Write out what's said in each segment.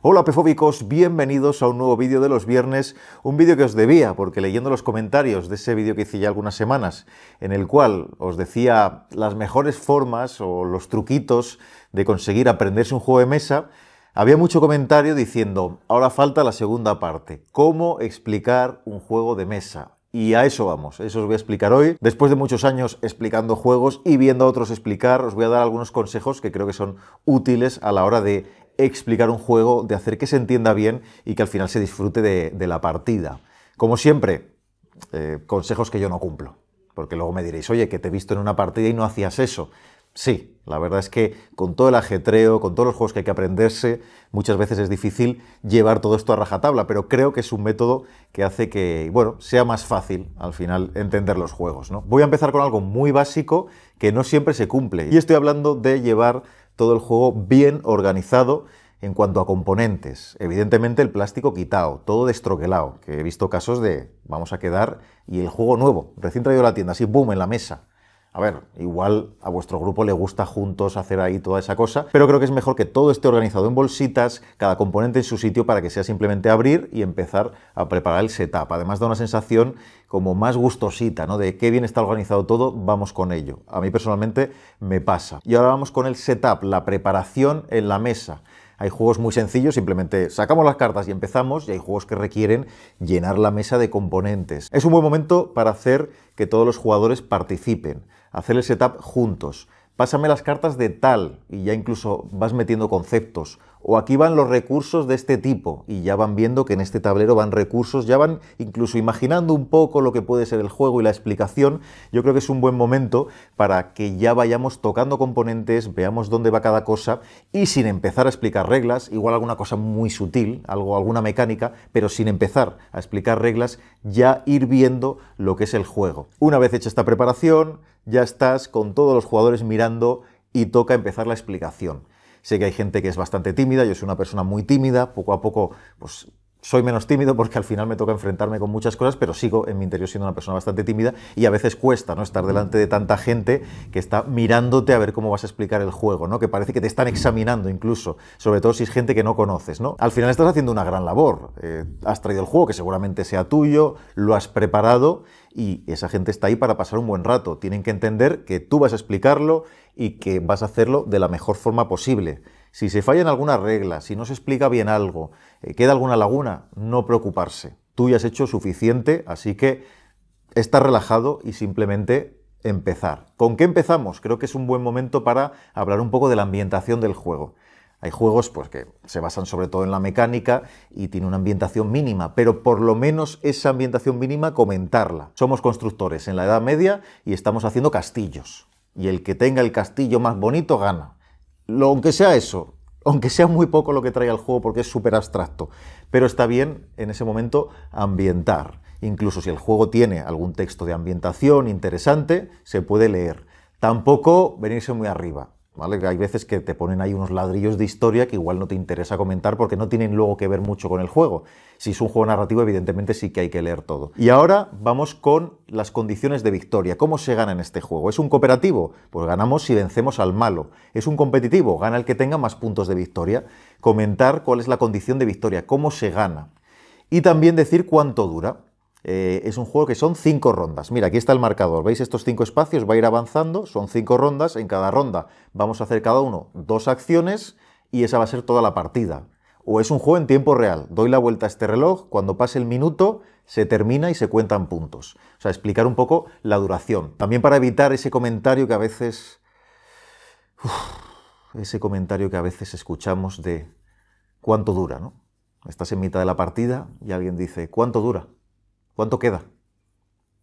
Hola pefóbicos, bienvenidos a un nuevo vídeo de los viernes, un vídeo que os debía, porque leyendo los comentarios de ese vídeo que hice ya algunas semanas, en el cual os decía las mejores formas o los truquitos de conseguir aprenderse un juego de mesa, había mucho comentario diciendo, ahora falta la segunda parte, cómo explicar un juego de mesa. Y a eso vamos, eso os voy a explicar hoy. Después de muchos años explicando juegos y viendo a otros explicar, os voy a dar algunos consejos que creo que son útiles a la hora de explicar un juego, de hacer que se entienda bien y que al final se disfrute de, la partida. Como siempre, eh, consejos que yo no cumplo, porque luego me diréis, oye, que te he visto en una partida y no hacías eso. Sí, la verdad es que con todo el ajetreo, con todos los juegos que hay que aprenderse, muchas veces es difícil llevar todo esto a rajatabla, pero creo que es un método que hace que, bueno, sea más fácil al final entender los juegos, ¿no? Voy a empezar con algo muy básico que no siempre se cumple, y estoy hablando de llevar todo el juego bien organizado en cuanto a componentes. Evidentemente el plástico quitado, todo destroquelado, que he visto casos de vamos a quedar y el juego nuevo, recién traído la tienda, así boom en la mesa. A ver, igual a vuestro grupo le gusta juntos hacer ahí toda esa cosa, pero creo que es mejor que todo esté organizado en bolsitas, cada componente en su sitio para que sea simplemente abrir y empezar a preparar el setup. Además da una sensación como más gustosita, ¿no? De qué bien está organizado todo, vamos con ello. A mí personalmente me pasa. Y ahora vamos con el setup, la preparación en la mesa. Hay juegos muy sencillos, simplemente sacamos las cartas y empezamos, y hay juegos que requieren llenar la mesa de componentes. Es un buen momento para hacer que todos los jugadores participen, hacer el setup juntos pásame las cartas de tal, y ya incluso vas metiendo conceptos. O aquí van los recursos de este tipo, y ya van viendo que en este tablero van recursos, ya van incluso imaginando un poco lo que puede ser el juego y la explicación. Yo creo que es un buen momento para que ya vayamos tocando componentes, veamos dónde va cada cosa, y sin empezar a explicar reglas, igual alguna cosa muy sutil, algo, alguna mecánica, pero sin empezar a explicar reglas, ya ir viendo lo que es el juego. Una vez hecha esta preparación, ya estás con todos los jugadores mirando y toca empezar la explicación. Sé que hay gente que es bastante tímida, yo soy una persona muy tímida, poco a poco pues, soy menos tímido porque al final me toca enfrentarme con muchas cosas, pero sigo en mi interior siendo una persona bastante tímida y a veces cuesta no estar delante de tanta gente que está mirándote a ver cómo vas a explicar el juego, ¿no? Que parece que te están examinando incluso, sobre todo si es gente que no conoces, ¿no? Al final estás haciendo una gran labor. Eh, has traído el juego que seguramente sea tuyo, lo has preparado y esa gente está ahí para pasar un buen rato. Tienen que entender que tú vas a explicarlo y que vas a hacerlo de la mejor forma posible. Si se fallan algunas reglas, si no se explica bien algo, eh, queda alguna laguna, no preocuparse. Tú ya has hecho suficiente, así que está relajado y simplemente empezar. ¿Con qué empezamos? Creo que es un buen momento para hablar un poco de la ambientación del juego. Hay juegos pues, que se basan sobre todo en la mecánica y tiene una ambientación mínima, pero por lo menos esa ambientación mínima comentarla. Somos constructores en la Edad Media y estamos haciendo castillos. Y el que tenga el castillo más bonito gana lo, aunque sea eso, aunque sea muy poco lo que trae al juego porque es súper abstracto, pero está bien en ese momento ambientar. Incluso si el juego tiene algún texto de ambientación interesante, se puede leer. Tampoco venirse muy arriba. Hay veces que te ponen ahí unos ladrillos de historia que igual no te interesa comentar porque no tienen luego que ver mucho con el juego. Si es un juego narrativo, evidentemente sí que hay que leer todo. Y ahora vamos con las condiciones de victoria. ¿Cómo se gana en este juego? ¿Es un cooperativo? Pues ganamos si vencemos al malo. ¿Es un competitivo? Gana el que tenga más puntos de victoria. Comentar cuál es la condición de victoria, cómo se gana. Y también decir cuánto dura. Eh, es un juego que son cinco rondas. Mira, aquí está el marcador. ¿Veis estos cinco espacios? Va a ir avanzando. Son cinco rondas. En cada ronda vamos a hacer cada uno dos acciones y esa va a ser toda la partida. O es un juego en tiempo real. Doy la vuelta a este reloj. Cuando pase el minuto se termina y se cuentan puntos. O sea, explicar un poco la duración. También para evitar ese comentario que a veces... ese comentario que a veces escuchamos de cuánto dura, ¿no? Estás en mitad de la partida y alguien dice, ¿cuánto dura? ¿Cuánto queda?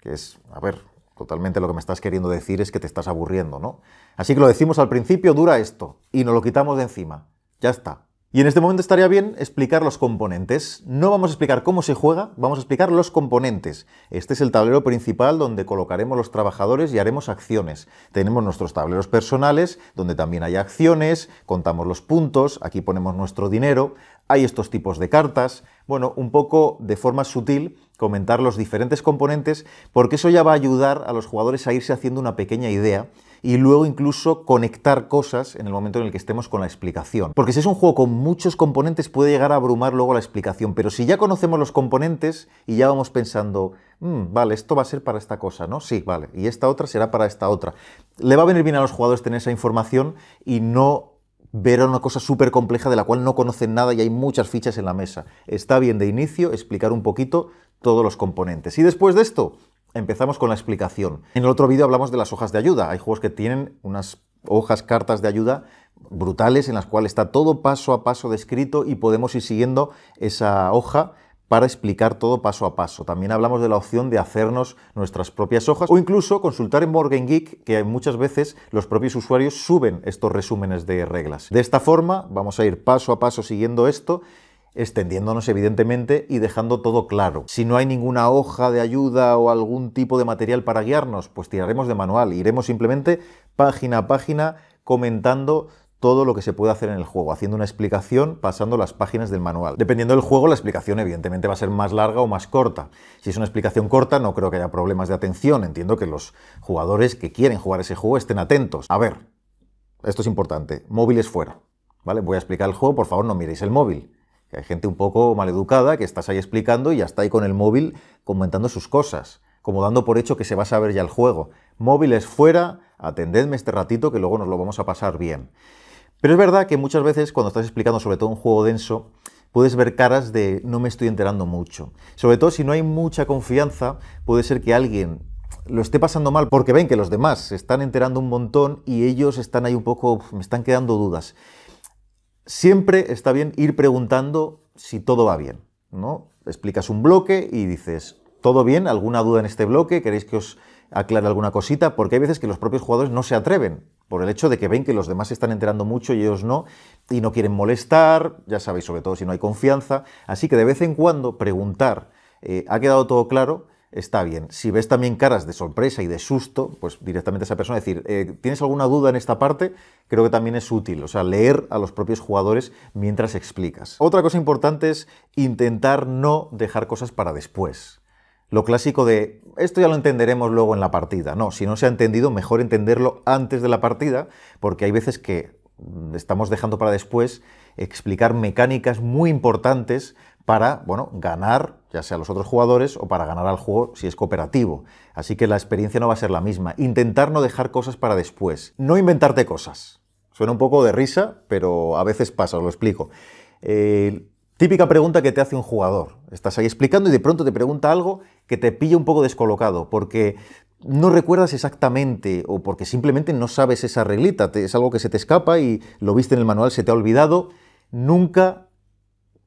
Que es, a ver, totalmente lo que me estás queriendo decir es que te estás aburriendo, ¿no? Así que lo decimos al principio, dura esto, y nos lo quitamos de encima. Ya está. Y en este momento estaría bien explicar los componentes. No vamos a explicar cómo se juega, vamos a explicar los componentes. Este es el tablero principal donde colocaremos los trabajadores y haremos acciones. Tenemos nuestros tableros personales, donde también hay acciones, contamos los puntos, aquí ponemos nuestro dinero, hay estos tipos de cartas, bueno, un poco de forma sutil comentar los diferentes componentes, porque eso ya va a ayudar a los jugadores a irse haciendo una pequeña idea y luego incluso conectar cosas en el momento en el que estemos con la explicación. Porque si es un juego con muchos componentes puede llegar a abrumar luego la explicación, pero si ya conocemos los componentes y ya vamos pensando, mm, vale, esto va a ser para esta cosa, ¿no? Sí, vale, y esta otra será para esta otra. Le va a venir bien a los jugadores tener esa información y no ver una cosa súper compleja de la cual no conocen nada y hay muchas fichas en la mesa. Está bien de inicio explicar un poquito todos los componentes. Y después de esto, empezamos con la explicación. En el otro vídeo hablamos de las hojas de ayuda. Hay juegos que tienen unas hojas, cartas de ayuda brutales en las cuales está todo paso a paso descrito y podemos ir siguiendo esa hoja para explicar todo paso a paso. También hablamos de la opción de hacernos nuestras propias hojas o incluso consultar en Morgan Geek, que muchas veces los propios usuarios suben estos resúmenes de reglas. De esta forma, vamos a ir paso a paso siguiendo esto extendiéndonos evidentemente y dejando todo claro. Si no hay ninguna hoja de ayuda o algún tipo de material para guiarnos, pues tiraremos de manual, iremos simplemente página a página comentando todo lo que se puede hacer en el juego, haciendo una explicación pasando las páginas del manual. Dependiendo del juego, la explicación evidentemente va a ser más larga o más corta. Si es una explicación corta, no creo que haya problemas de atención. Entiendo que los jugadores que quieren jugar ese juego estén atentos. A ver, esto es importante. Móviles fuera. ¿Vale? Voy a explicar el juego, por favor, no miréis el móvil. hay gente un poco maleducada que estás ahí explicando y ya está ahí con el móvil comentando sus cosas, como dando por hecho que se va a saber ya el juego. Móviles fuera, atendedme este ratito que luego nos lo vamos a pasar bien. Pero es verdad que muchas veces cuando estás explicando sobre todo un juego denso, puedes ver caras de no me estoy enterando mucho. Sobre todo si no hay mucha confianza, puede ser que alguien lo esté pasando mal porque ven que los demás se están enterando un montón y ellos están ahí un poco, me están quedando dudas. Siempre está bien ir preguntando si todo va bien, ¿no? Explicas un bloque y dices, ¿todo bien? ¿Alguna duda en este bloque? ¿Queréis que os aclare alguna cosita? Porque hay veces que los propios jugadores no se atreven por el hecho de que ven que los demás se están enterando mucho y ellos no, y no quieren molestar, ya sabéis, sobre todo si no hay confianza. Así que de vez en cuando preguntar, eh, ¿ha quedado todo claro? Está bien. Si ves también caras de sorpresa y de susto, pues directamente a esa persona decir, eh, ¿tienes alguna duda en esta parte? Creo que también es útil, o sea, leer a los propios jugadores mientras explicas. Otra cosa importante es intentar no dejar cosas para después lo clásico de esto ya lo entenderemos luego en la partida. No, si no se ha entendido, mejor entenderlo antes de la partida, porque hay veces que mm, estamos dejando para después explicar mecánicas muy importantes para, bueno, ganar, ya sea a los otros jugadores o para ganar al juego si es cooperativo. Así que la experiencia no va a ser la misma. Intentar no dejar cosas para después. No inventarte cosas. Suena un poco de risa, pero a veces pasa, os lo explico. Típica pregunta que te hace un jugador. Estás ahí explicando y de pronto te pregunta algo que te pilla un poco descolocado, porque no recuerdas exactamente o porque simplemente no sabes esa reglita, es algo que se te escapa y lo viste en el manual, se te ha olvidado. Nunca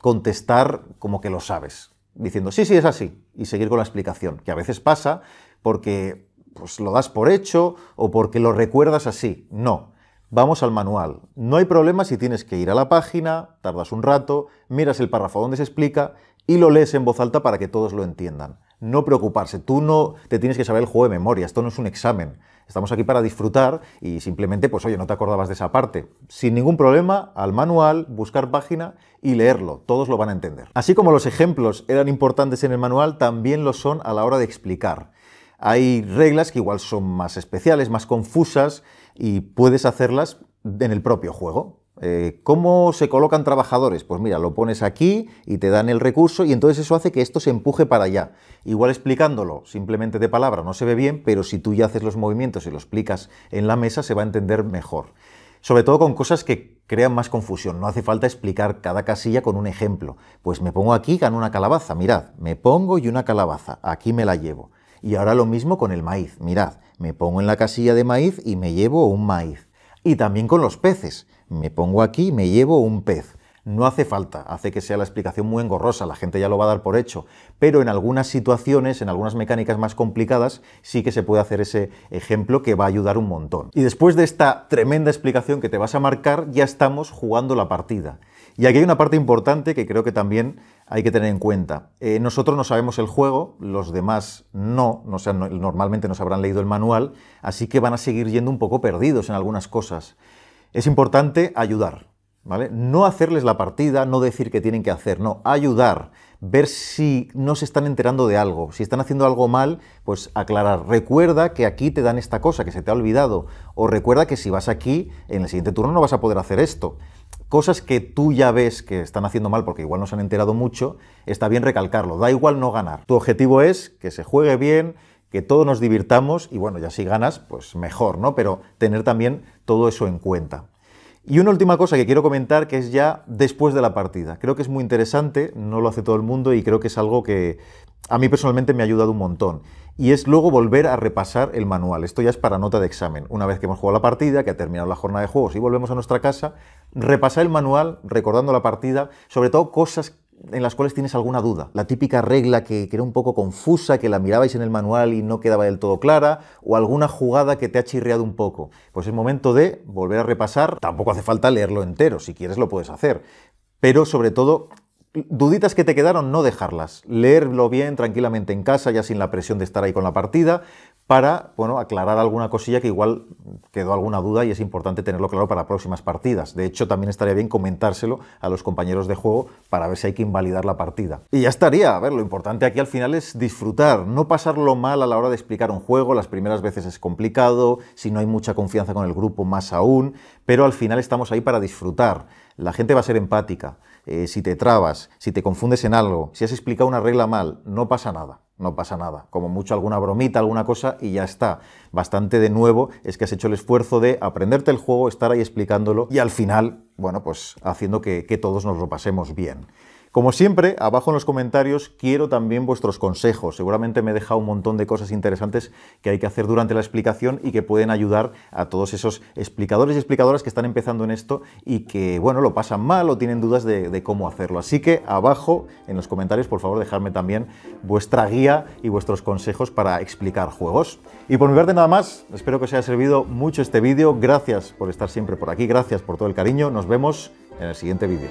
contestar como que lo sabes, diciendo sí, sí, es así, y seguir con la explicación, que a veces pasa porque pues, lo das por hecho o porque lo recuerdas así. No, vamos al manual. No hay problema si tienes que ir a la página, tardas un rato, miras el párrafo donde se explica y lo lees en voz alta para que todos lo entiendan. No preocuparse, tú no te tienes que saber el juego de memoria, esto no es un examen. Estamos aquí para disfrutar y simplemente, pues oye, no te acordabas de esa parte. Sin ningún problema, al manual, buscar página y leerlo, todos lo van a entender. Así como los ejemplos eran importantes en el manual, también lo son a la hora de explicar. Hay reglas que igual son más especiales, más confusas y puedes hacerlas en el propio juego. Eh, ¿Cómo se colocan trabajadores? Pues mira, lo pones aquí y te dan el recurso y entonces eso hace que esto se empuje para allá. Igual explicándolo simplemente de palabra no se ve bien, pero si tú ya haces los movimientos y lo explicas en la mesa se va a entender mejor. Sobre todo con cosas que crean más confusión. No hace falta explicar cada casilla con un ejemplo. Pues me pongo aquí, gano una calabaza. Mirad, me pongo y una calabaza. Aquí me la llevo. Y ahora lo mismo con el maíz. Mirad, me pongo en la casilla de maíz y me llevo un maíz. Y también con los peces. Me pongo aquí y me llevo un pez. No hace falta, hace que sea la explicación muy engorrosa, la gente ya lo va a dar por hecho, pero en algunas situaciones, en algunas mecánicas más complicadas, sí que se puede hacer ese ejemplo que va a ayudar un montón. Y después de esta tremenda explicación que te vas a marcar, ya estamos jugando la partida. Y aquí hay una parte importante que creo que también hay que tener en cuenta. Eh, nosotros no sabemos el juego, los demás no, no, no, normalmente nos habrán leído el manual, así que van a seguir yendo un poco perdidos en algunas cosas. Es importante ayudar, ¿vale? No hacerles la partida, no decir qué tienen que hacer, no, ayudar ver si no se están enterando de algo. Si están haciendo algo mal, pues aclarar. Recuerda que aquí te dan esta cosa que se te ha olvidado. O recuerda que si vas aquí, en el siguiente turno no vas a poder hacer esto. Cosas que tú ya ves que están haciendo mal porque igual no se han enterado mucho, está bien recalcarlo. Da igual no ganar. Tu objetivo es que se juegue bien, que todos nos divirtamos y bueno, ya si ganas, pues mejor, ¿no? Pero tener también todo eso en cuenta. Y una última cosa que quiero comentar que es ya después de la partida. Creo que es muy interesante, no lo hace todo el mundo y creo que es algo que a mí personalmente me ha ayudado un montón. Y es luego volver a repasar el manual. Esto ya es para nota de examen. Una vez que hemos jugado la partida, que ha terminado la jornada de juegos y volvemos a nuestra casa, repasar el manual recordando la partida, sobre todo cosas en las cuales tienes alguna duda. La típica regla que, era un poco confusa, que la mirabais en el manual y no quedaba del todo clara, o alguna jugada que te ha chirriado un poco. Pues es momento de volver a repasar. Tampoco hace falta leerlo entero, si quieres lo puedes hacer. Pero sobre todo, duditas que te quedaron, no dejarlas. Leerlo bien, tranquilamente en casa, ya sin la presión de estar ahí con la partida, para bueno, aclarar alguna cosilla que igual quedó alguna duda y es importante tenerlo claro para próximas partidas. De hecho, también estaría bien comentárselo a los compañeros de juego para ver si hay que invalidar la partida. Y ya estaría. A ver, lo importante aquí al final es disfrutar, no pasarlo mal a la hora de explicar un juego. Las primeras veces es complicado, si no hay mucha confianza con el grupo, más aún. Pero al final estamos ahí para disfrutar. La gente va a ser empática. Eh, si te trabas, si te confundes en algo, si has explicado una regla mal, no pasa nada, no pasa nada. Como mucho alguna bromita, alguna cosa y ya está. Bastante de nuevo es que has hecho el esfuerzo de aprenderte el juego, estar ahí explicándolo y al final, bueno, pues haciendo que todos nos lo pasemos bien. Como siempre, abajo en los comentarios quiero también vuestros consejos. Seguramente me he dejado un montón de cosas interesantes que hay que hacer durante la explicación y que pueden ayudar a todos esos explicadores y explicadoras que están empezando en esto y que, bueno, lo pasan mal o tienen dudas de, de cómo hacerlo. Así que abajo en los comentarios, por favor, dejadme también vuestra guía y vuestros consejos para explicar juegos. Y por mi parte nada más, espero que os haya servido mucho este vídeo. Gracias por estar siempre por aquí, gracias por todo el cariño. Nos vemos en el siguiente vídeo.